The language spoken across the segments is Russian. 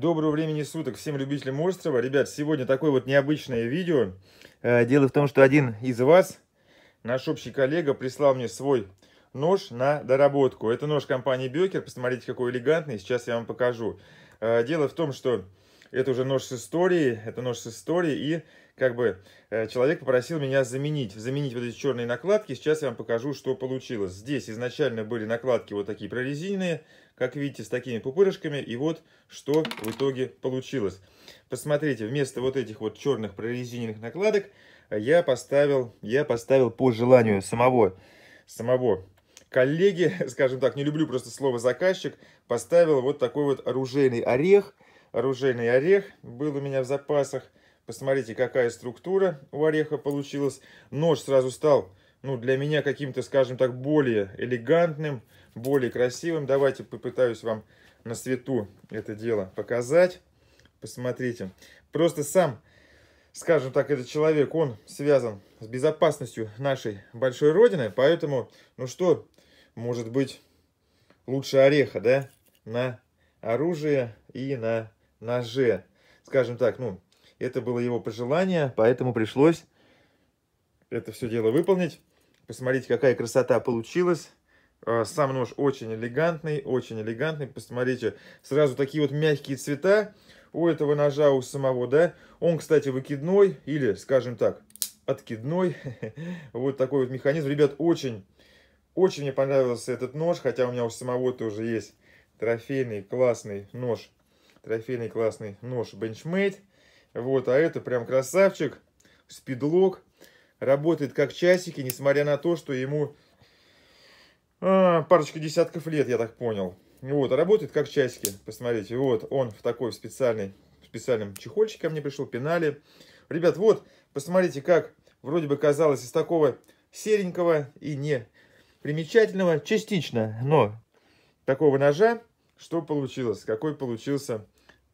Доброго времени суток всем любителям острова. Ребят, сегодня такое вот необычное видео. Э, дело в том, что один из вас, наш общий коллега, прислал мне свой нож на доработку. Это нож компании Бекер. Посмотрите, какой элегантный. Сейчас я вам покажу. Э, дело в том, что это уже нож с историей, это нож с историей, и как бы э, человек попросил меня заменить, заменить вот эти черные накладки. Сейчас я вам покажу, что получилось. Здесь изначально были накладки вот такие прорезиненные, как видите, с такими пупырышками, и вот что в итоге получилось. Посмотрите, вместо вот этих вот черных прорезиненных накладок э, я поставил, я поставил по желанию самого, самого коллеги, скажем так, не люблю просто слово заказчик, поставил вот такой вот оружейный орех – оружейный орех был у меня в запасах. Посмотрите, какая структура у ореха получилась. Нож сразу стал, ну, для меня каким-то, скажем так, более элегантным, более красивым. Давайте попытаюсь вам на свету это дело показать. Посмотрите. Просто сам, скажем так, этот человек, он связан с безопасностью нашей большой родины. Поэтому, ну что, может быть, лучше ореха, да, на оружие и на ноже. Скажем так, ну, это было его пожелание, поэтому пришлось это все дело выполнить. Посмотрите, какая красота получилась. А, сам нож очень элегантный, очень элегантный. Посмотрите, сразу такие вот мягкие цвета у этого ножа, у самого, да. Он, кстати, выкидной или, скажем так, откидной. Вот такой вот механизм. Ребят, очень, очень мне понравился этот нож, хотя у меня у самого тоже есть трофейный классный нож Трофейный классный нож Benchmade, Вот, а это прям красавчик. Спидлок. Работает как часики, несмотря на то, что ему а, парочка десятков лет, я так понял. Вот, работает как часики, посмотрите. Вот, он в такой специальный, специальном чехольчике ко мне пришел, пенале. Ребят, вот, посмотрите, как вроде бы казалось из такого серенького и не примечательного, частично, но такого ножа что получилось? Какой получился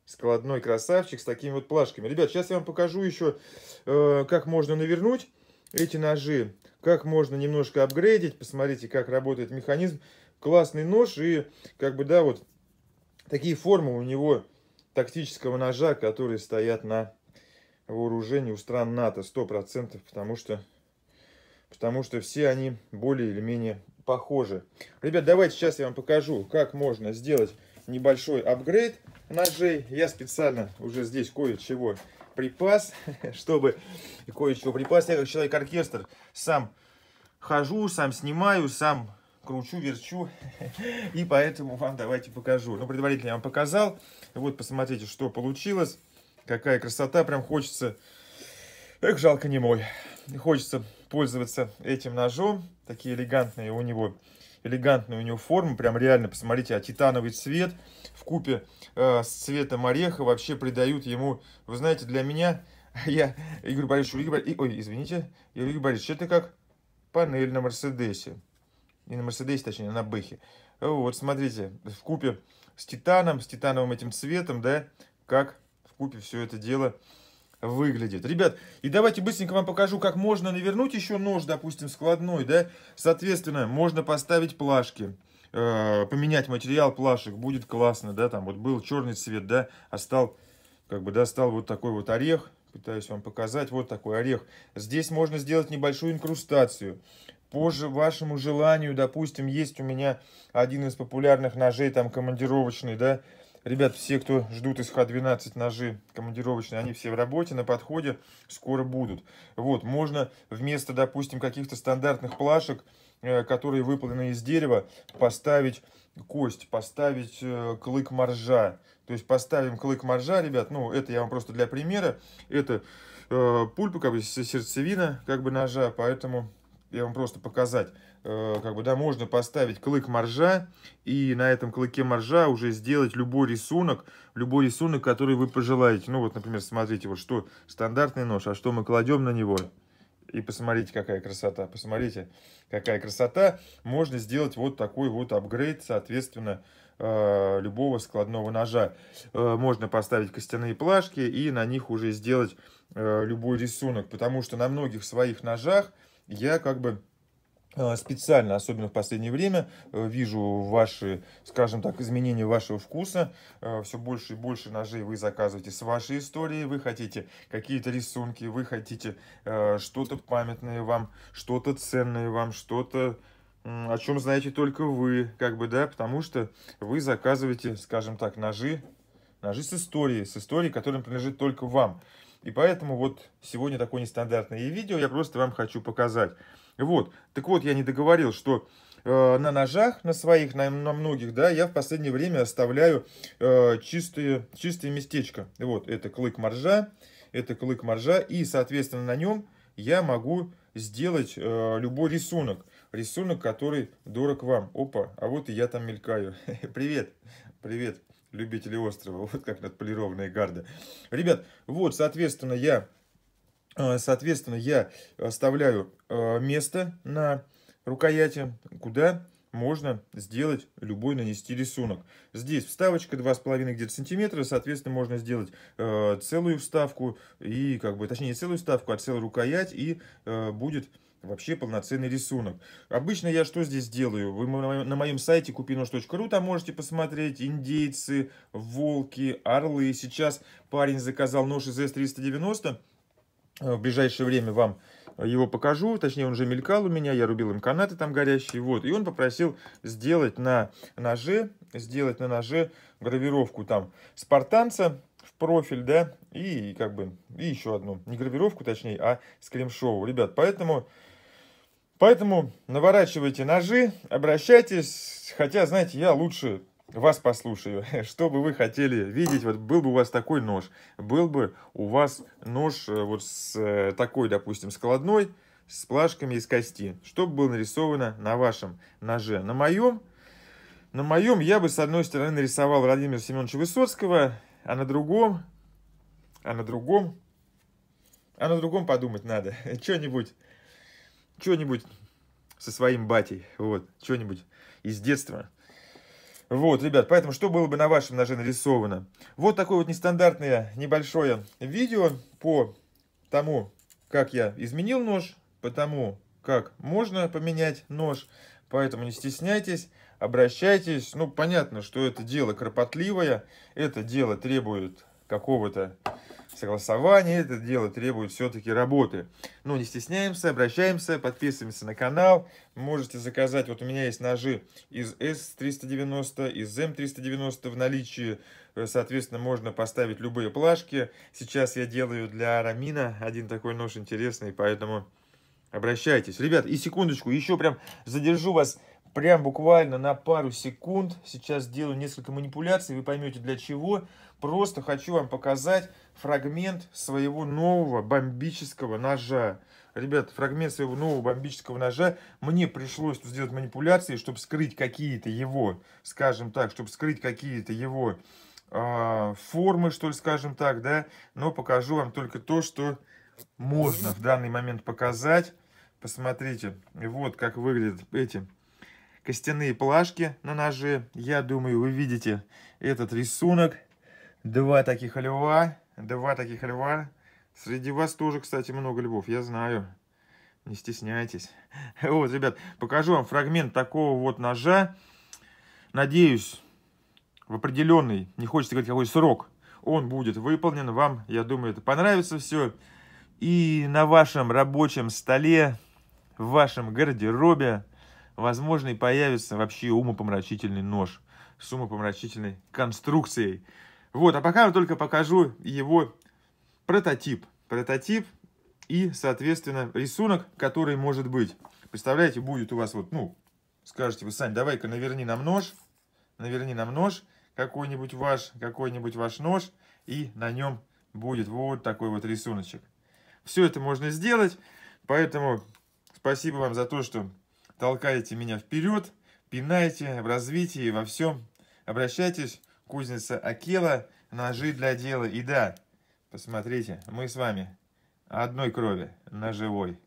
складной красавчик с такими вот плашками. Ребят, сейчас я вам покажу еще, э, как можно навернуть эти ножи, как можно немножко апгрейдить. Посмотрите, как работает механизм. Классный нож и, как бы, да, вот такие формы у него тактического ножа, которые стоят на вооружении у стран НАТО 100%, потому что, потому что все они более или менее похоже. Ребят, давайте сейчас я вам покажу, как можно сделать небольшой апгрейд ножей. Я специально уже здесь кое-чего припас, чтобы кое-чего припас. Я как человек-оркестр сам хожу, сам снимаю, сам кручу, верчу. И поэтому вам давайте покажу. Ну, предварительно я вам показал. Вот, посмотрите, что получилось. Какая красота. Прям хочется... Эх, жалко не мой. Хочется пользоваться этим ножом. Такие элегантные у него, элегантные у него формы. Прям реально, посмотрите, а титановый цвет в купе э, с цветом ореха вообще придают ему, вы знаете, для меня, я, Игорь Борисович, Игорь, Борисович, ой, извините, Игорь Борисович, это как панель на Мерседесе. Не на Мерседесе, точнее, на Бэхе. Вот, смотрите, в купе с титаном, с титановым этим цветом, да, как в купе все это дело выглядит. Ребят, и давайте быстренько вам покажу, как можно навернуть еще нож, допустим, складной, да. Соответственно, можно поставить плашки, э, поменять материал плашек, будет классно, да, там вот был черный цвет, да, а стал, как бы, да, стал вот такой вот орех, пытаюсь вам показать, вот такой орех. Здесь можно сделать небольшую инкрустацию. По же вашему желанию, допустим, есть у меня один из популярных ножей, там, командировочный, да, Ребят, все, кто ждут из Х-12 ножи командировочные, они все в работе, на подходе, скоро будут. Вот, можно вместо, допустим, каких-то стандартных плашек, э, которые выполнены из дерева, поставить кость, поставить э, клык моржа. То есть поставим клык моржа, ребят, ну, это я вам просто для примера. Это э, пульпа, как бы сердцевина, как бы ножа, поэтому я вам просто показать. Э, как бы, да, можно поставить клык моржа и на этом клыке моржа уже сделать любой рисунок, любой рисунок, который вы пожелаете. Ну, вот, например, смотрите, вот что стандартный нож, а что мы кладем на него. И посмотрите, какая красота, посмотрите, какая красота. Можно сделать вот такой вот апгрейд, соответственно, э, любого складного ножа. Э, можно поставить костяные плашки и на них уже сделать любой рисунок, потому что на многих своих ножах я как бы а, специально, особенно в последнее время, э, вижу ваши, скажем так, изменения вашего вкуса. Э, Все больше и больше ножей вы заказываете с вашей историей. Вы хотите какие-то рисунки, вы хотите э, что-то памятное вам, что-то ценное вам, что-то о чем знаете только вы, как бы, да, потому что вы заказываете, скажем так, ножи, ножи с историей, с историей, которым принадлежит только вам. И поэтому вот сегодня такое нестандартное видео я просто вам хочу показать. Вот. Так вот, я не договорил, что э, на ножах, на своих, на, на многих, да, я в последнее время оставляю э, чистые, чистое местечко. Вот, это клык моржа, это клык моржа, и, соответственно, на нем я могу сделать э, любой рисунок. Рисунок, который дорог вам. Опа, а вот и я там мелькаю. Привет, привет, любители острова. Вот как надполированная гарда. Ребят, вот, соответственно, я Э, соответственно, я оставляю э, место на рукояти, куда можно сделать любой нанести рисунок. Здесь вставочка 2,5 где-то сантиметра, соответственно, можно сделать э, целую вставку, и как бы, точнее, не целую вставку, а целую рукоять, и будет вообще полноценный рисунок. Обычно я что здесь делаю? Вы на моем сайте купинош.ру, там можете посмотреть индейцы, волки, орлы. Сейчас парень заказал нож из S390, Э, в ближайшее время вам э, его покажу, точнее он уже мелькал у меня, я рубил им канаты там горящие, вот, и он попросил сделать на ноже, сделать на ноже гравировку там спартанца в профиль, да, и как бы, и еще одну, не гравировку точнее, а скримшоу, ребят, поэтому... Поэтому наворачивайте ножи, обращайтесь, хотя, знаете, я лучше вас послушаю, что бы вы хотели видеть, вот был бы у вас такой нож, был бы у вас нож э, вот с э, такой, допустим, складной, с плашками из кости, что бы было нарисовано на вашем ноже. На моем, на моем я бы с одной стороны нарисовал Владимира Семеновича Высоцкого, а на другом, а на другом, а на другом подумать надо, что-нибудь, что-нибудь со своим батей, вот, что-нибудь из детства, вот, ребят, поэтому что было бы на вашем ноже нарисовано? Вот такое вот нестандартное небольшое видео по тому, как я изменил нож, по тому, как можно поменять нож. Поэтому не стесняйтесь, обращайтесь. Ну, понятно, что это дело кропотливое, это дело требует какого-то согласование, это дело требует все-таки работы. Ну, не стесняемся, обращаемся, подписываемся на канал. Можете заказать, вот у меня есть ножи из S390, из M390 эм в наличии. Э, соответственно, можно поставить любые плашки. Сейчас я делаю для Рамина один такой нож интересный, поэтому обращайтесь. Ребят, и секундочку, еще прям задержу вас прям буквально на пару секунд. Сейчас сделаю несколько манипуляций, вы поймете для чего. Просто хочу вам показать фрагмент своего нового бомбического ножа. Ребят, фрагмент своего нового бомбического ножа. Мне пришлось сделать манипуляции, чтобы скрыть какие-то его, скажем так, чтобы скрыть какие-то его э, формы, что ли, скажем так, да. Но покажу вам только то, что можно в данный момент показать. Посмотрите, вот как выглядят эти костяные плашки на ноже. Я думаю, вы видите этот рисунок. Два таких льва, два таких льва. Среди вас тоже, кстати, много львов, я знаю. Не стесняйтесь. Вот, ребят, покажу вам фрагмент такого вот ножа. Надеюсь, в определенный, не хочется говорить какой срок, он будет выполнен. Вам, я думаю, это понравится все. И на вашем рабочем столе, в вашем гардеробе, возможно, и появится вообще умопомрачительный нож с умопомрачительной конструкцией. Вот, а пока я только покажу его прототип. Прототип и, соответственно, рисунок, который может быть. Представляете, будет у вас вот, ну, скажете вы, Сань, давай-ка наверни нам нож, наверни нам нож, какой-нибудь ваш, какой-нибудь ваш нож, и на нем будет вот такой вот рисуночек. Все это можно сделать, поэтому спасибо вам за то, что толкаете меня вперед, пинаете в развитии, во всем. Обращайтесь, кузница Акела, ножи для дела. И да, посмотрите, мы с вами одной крови, ножевой.